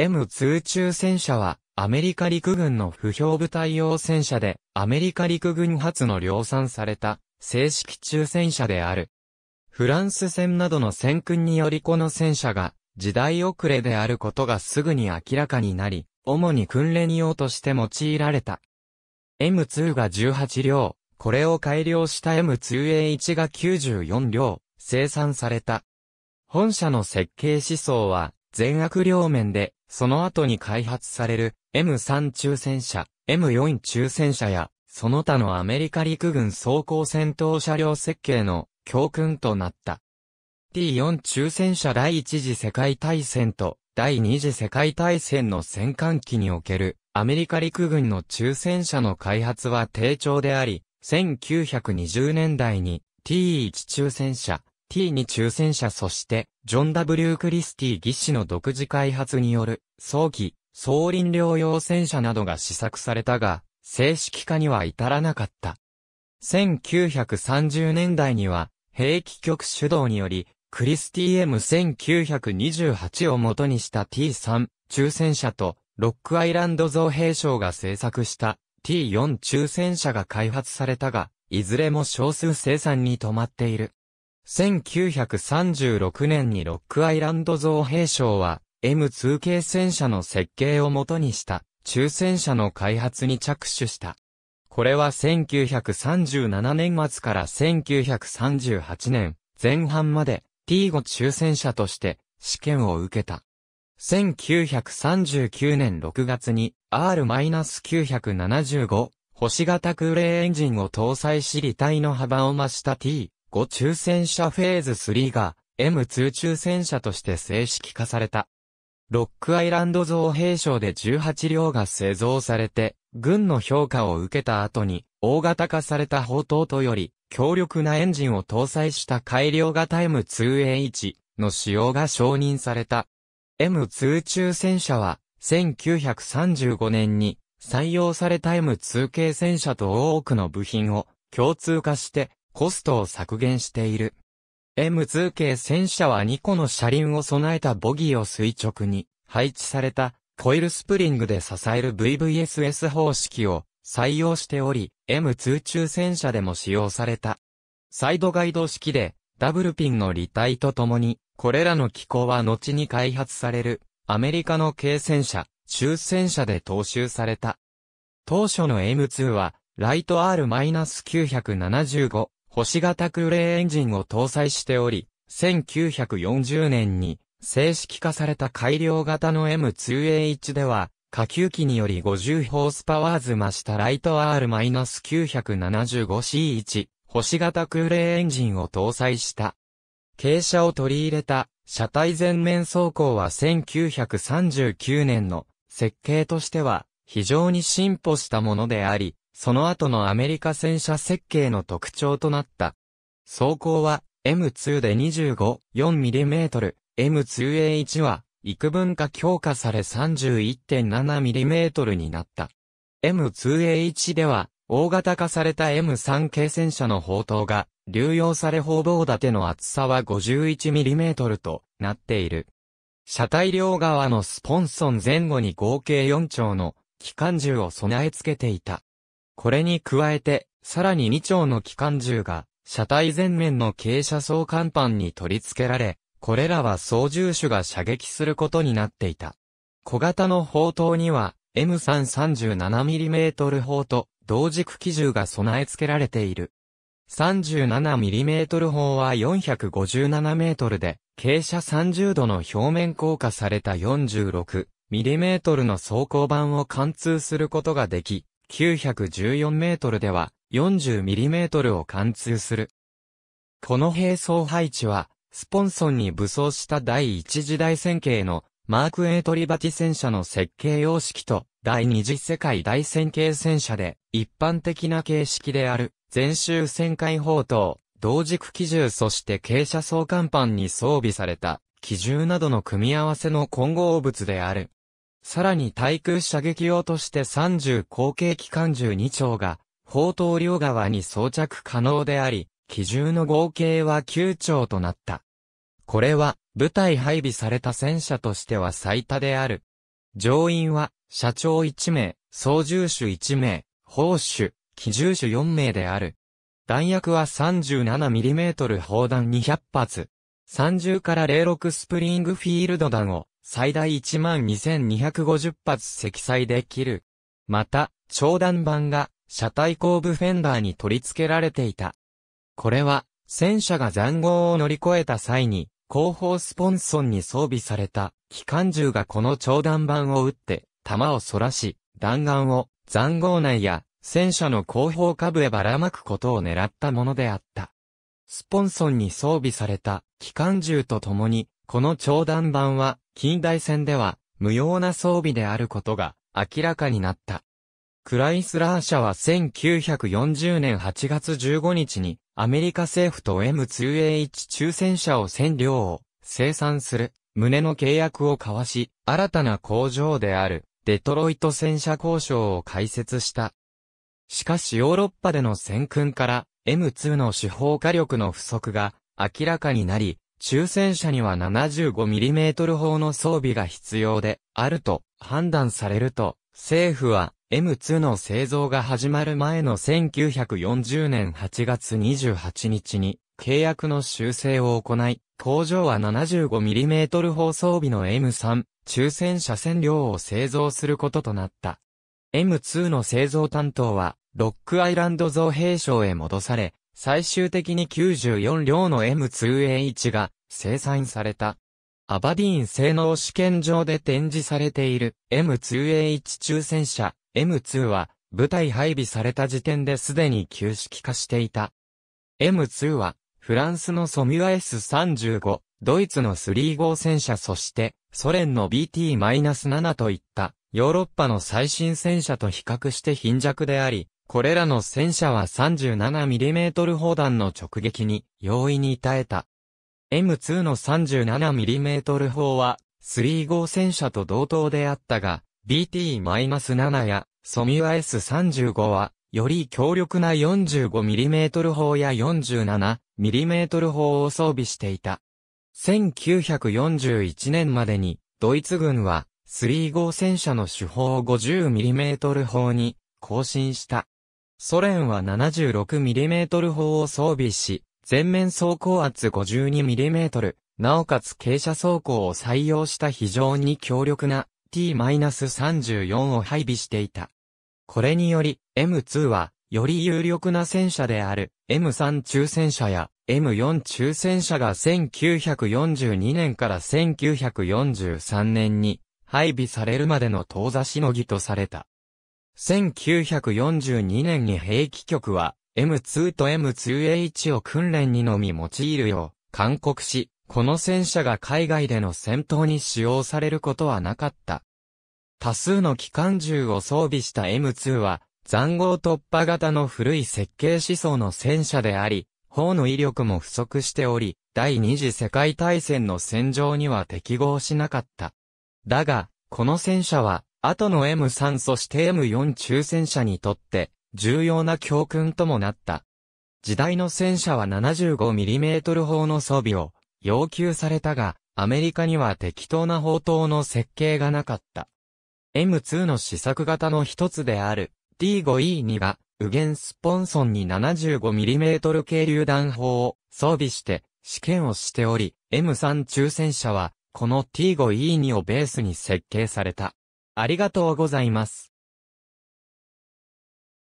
M2 中戦車は、アメリカ陸軍の不評部隊用戦車で、アメリカ陸軍初の量産された、正式中戦車である。フランス戦などの戦訓によりこの戦車が、時代遅れであることがすぐに明らかになり、主に訓練用として用いられた。M2 が18両、これを改良した M2A1 が94両、生産された。本社の設計思想は、全悪両面でその後に開発される M3 中戦車、M4 中戦車や、その他のアメリカ陸軍装甲戦闘車両設計の教訓となった。T4 中戦車第一次世界大戦と第二次世界大戦の戦艦機におけるアメリカ陸軍の中戦車の開発は低調であり、1920年代に T1 中戦車、T に抽選者そして、ジョン・ W・ クリスティ技師の独自開発による、早期、総林療養戦車などが試作されたが、正式化には至らなかった。1930年代には、兵器局主導により、クリスティ M1928 を元にした T3 抽選車と、ロックアイランド造兵省が制作した T4 抽選車が開発されたが、いずれも少数生産に止まっている。1936年にロックアイランド造兵省は M2 系戦車の設計をもとにした中戦車の開発に着手した。これは1937年末から1938年前半まで T5 中戦車として試験を受けた。1939年6月に R-975 星型空冷エンジンを搭載し履体の幅を増した T 5抽選車フェーズ3が M2 抽選車として正式化された。ロックアイランド造兵省で18両が製造されて、軍の評価を受けた後に、大型化された砲塔とより、強力なエンジンを搭載した改良型 M2A1 の使用が承認された。M2 抽選車は、1935年に採用された M2 系戦車と多くの部品を共通化してコストを削減している。M2 系戦車は2個の車輪を備えたボギーを垂直に配置されたコイルスプリングで支える VVSS 方式を採用しており、M2 中戦車でも使用された。サイドガイド式でダブルピンの履体とともに、これらの機構は後に開発されるアメリカの軽戦車、中戦車で踏襲された。当初の M2 は、ライト R-975 星型空冷エンジンを搭載しており、1940年に正式化された改良型の M2A1 では、下級機により50ホースパワーズ増したライト R-975C1 星型空冷エンジンを搭載した。傾斜を取り入れた車体前面走行は1939年の設計としては非常に進歩したものであり、その後のアメリカ戦車設計の特徴となった。装甲は M2 で 25.4mm、M2A1 は幾分か強化され 31.7mm になった。M2A1 では大型化された M3 系戦車の砲塔が流用され砲棒立ての厚さは 51mm となっている。車体両側のスポンソン前後に合計4丁の機関銃を備え付けていた。これに加えて、さらに2丁の機関銃が、車体前面の傾斜層甲板に取り付けられ、これらは操縦手が射撃することになっていた。小型の砲塔には、M337mm 砲と同軸機銃が備え付けられている。37mm 砲は 457m で、傾斜30度の表面硬化された 46mm の装甲板を貫通することができ、914メートルでは40ミリメートルを貫通する。この並走配置は、スポンソンに武装した第一次大戦型のマーク A トリバティ戦車の設計様式と第二次世界大戦型戦車で一般的な形式である全周旋回砲塔、同軸機銃そして傾斜相関板に装備された機銃などの組み合わせの混合物である。さらに対空射撃用として30口径機関銃2丁が、砲塔両側に装着可能であり、機銃の合計は9丁となった。これは、部隊配備された戦車としては最多である。乗員は、社長1名、操縦手1名、砲手、機銃手4名である。弾薬は 37mm 砲弾200発。30から06スプリングフィールド弾を最大12,250発積載できる。また、長弾板が車体後部フェンダーに取り付けられていた。これは、戦車が残壕を乗り越えた際に、後方スポンソンに装備された、機関銃がこの長弾板を撃って、弾を反らし、弾丸を残壕内や戦車の後方下部へばらまくことを狙ったものであった。スポンソンに装備された機関銃と共にこの長弾版は、近代戦では、無用な装備であることが、明らかになった。クライスラー社は1940年8月15日に、アメリカ政府と M2H 抽選車を占領を生産する旨の契約を交わし、新たな工場であるデトロイト戦車交渉を開設した。しかしヨーロッパでの戦訓から M2 の手法火力の不足が明らかになり、抽選車には 75mm 砲の装備が必要であると判断されると、政府は M2 の製造が始まる前の1940年8月28日に契約の修正を行い、工場は 75mm 砲装備の M3 抽選車線量を製造することとなった。M2 の製造担当は、ロックアイランド造兵廠へ戻され、最終的に94両の M2A1 が生産された。アバディーン性能試験場で展示されている M2A1 抽選車 M2 は部隊配備された時点ですでに旧式化していた。M2 はフランスのソミュア S35、ドイツの3号戦車そしてソ連の BT-7 といったヨーロッパの最新戦車と比較して貧弱であり、これらの戦車は 37mm 砲弾の直撃に容易に耐えた。M2 の 37mm 砲は3号戦車と同等であったが、BT-7 やソミュア S35 はより強力な 45mm 砲や 47mm 砲を装備していた。1941年までにドイツ軍は3号戦車の主砲 50mm 砲に更新した。ソ連は 76mm 砲を装備し、全面走行圧 52mm、なおかつ傾斜走行を採用した非常に強力な T-34 を配備していた。これにより、M2 は、より有力な戦車である M3 中戦車や M4 中戦車が1942年から1943年に配備されるまでの遠ざしのぎとされた。1942年に兵器局は M2 と M2H を訓練にのみ用いるよう勧告し、この戦車が海外での戦闘に使用されることはなかった。多数の機関銃を装備した M2 は、残壕突破型の古い設計思想の戦車であり、砲の威力も不足しており、第二次世界大戦の戦場には適合しなかった。だが、この戦車は、後の M3 そして M4 抽選車にとって、重要な教訓ともなった。時代の戦車は 75mm 砲の装備を要求されたが、アメリカには適当な砲塔の設計がなかった。M2 の試作型の一つである D5E2 が、右弦スポンソンに 75mm 軽榴弾砲を装備して試験をしており、M3 抽選車はこの T5E2 をベースに設計された。ありがとうございます。